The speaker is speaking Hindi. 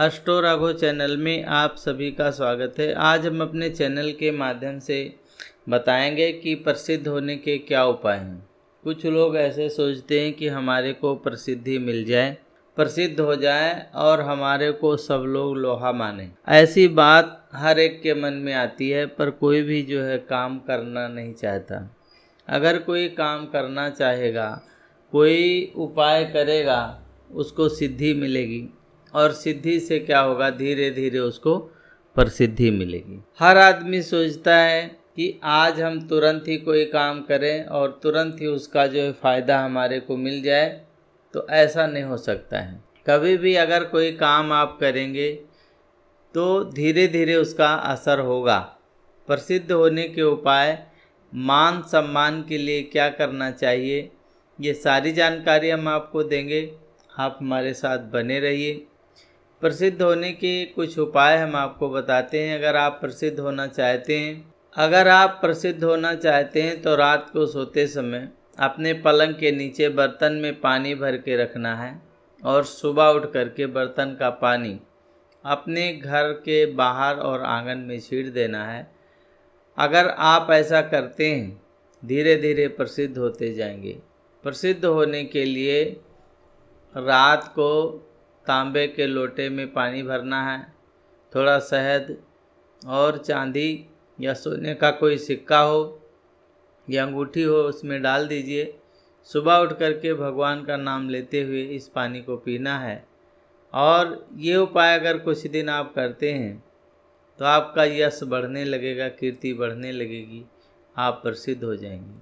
अस्टो राघो चैनल में आप सभी का स्वागत है आज हम अपने चैनल के माध्यम से बताएंगे कि प्रसिद्ध होने के क्या उपाय हैं कुछ लोग ऐसे सोचते हैं कि हमारे को प्रसिद्धि मिल जाए प्रसिद्ध हो जाए और हमारे को सब लोग लोहा माने ऐसी बात हर एक के मन में आती है पर कोई भी जो है काम करना नहीं चाहता अगर कोई काम करना चाहेगा कोई उपाय करेगा उसको सिद्धि मिलेगी और सिद्धि से क्या होगा धीरे धीरे उसको प्रसिद्धि मिलेगी हर आदमी सोचता है कि आज हम तुरंत ही कोई काम करें और तुरंत ही उसका जो है फ़ायदा हमारे को मिल जाए तो ऐसा नहीं हो सकता है कभी भी अगर कोई काम आप करेंगे तो धीरे धीरे उसका असर होगा प्रसिद्ध होने के उपाय मान सम्मान के लिए क्या करना चाहिए ये सारी जानकारी हम आपको देंगे आप हमारे साथ बने रहिए प्रसिद्ध होने के कुछ उपाय हम आपको बताते हैं अगर आप प्रसिद्ध होना चाहते हैं अगर आप प्रसिद्ध होना चाहते हैं तो रात को सोते समय अपने पलंग के नीचे बर्तन में पानी भर के रखना है और सुबह उठ कर के बर्तन का पानी अपने घर के बाहर और आंगन में छीट देना है अगर आप ऐसा करते हैं धीरे धीरे प्रसिद्ध होते जाएंगे प्रसिद्ध होने के लिए रात को तांबे के लोटे में पानी भरना है थोड़ा शहद और चांदी या सोने का कोई सिक्का हो या अंगूठी हो उसमें डाल दीजिए सुबह उठ करके भगवान का नाम लेते हुए इस पानी को पीना है और ये उपाय अगर कुछ दिन आप करते हैं तो आपका यश बढ़ने लगेगा कीर्ति बढ़ने लगेगी आप प्रसिद्ध हो जाएंगे